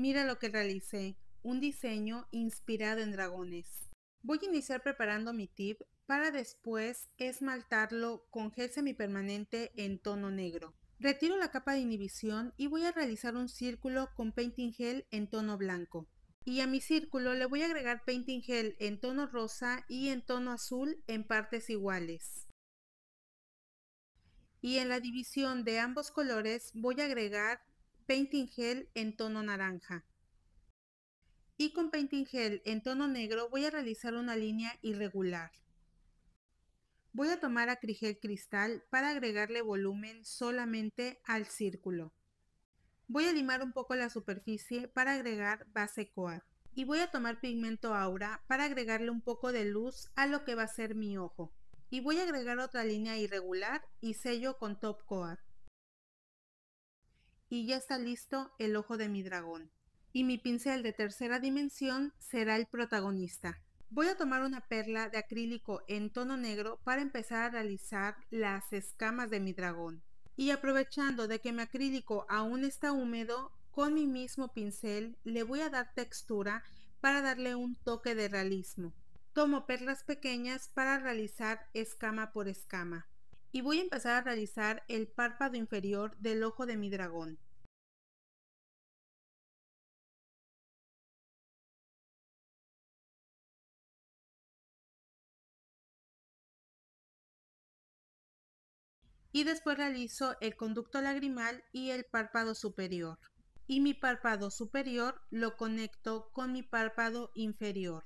Mira lo que realicé, un diseño inspirado en dragones. Voy a iniciar preparando mi tip para después esmaltarlo con gel semipermanente en tono negro. Retiro la capa de inhibición y voy a realizar un círculo con painting gel en tono blanco. Y a mi círculo le voy a agregar painting gel en tono rosa y en tono azul en partes iguales. Y en la división de ambos colores voy a agregar Painting Gel en tono naranja. Y con Painting Gel en tono negro voy a realizar una línea irregular. Voy a tomar acrigel cristal para agregarle volumen solamente al círculo. Voy a limar un poco la superficie para agregar base coat. Y voy a tomar pigmento aura para agregarle un poco de luz a lo que va a ser mi ojo. Y voy a agregar otra línea irregular y sello con top coat y ya está listo el ojo de mi dragón. Y mi pincel de tercera dimensión será el protagonista. Voy a tomar una perla de acrílico en tono negro para empezar a realizar las escamas de mi dragón. Y aprovechando de que mi acrílico aún está húmedo, con mi mismo pincel le voy a dar textura para darle un toque de realismo. Tomo perlas pequeñas para realizar escama por escama y voy a empezar a realizar el párpado inferior del ojo de mi dragón. y después realizo el conducto lagrimal y el párpado superior. Y mi párpado superior lo conecto con mi párpado inferior.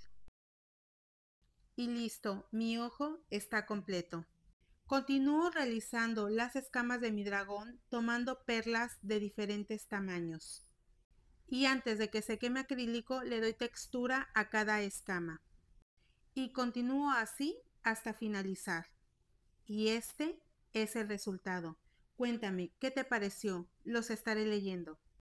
Y listo, mi ojo está completo. Continúo realizando las escamas de mi dragón tomando perlas de diferentes tamaños. Y antes de que se queme acrílico le doy textura a cada escama. Y continúo así hasta finalizar. Y este es el resultado. Cuéntame, ¿qué te pareció? Los estaré leyendo.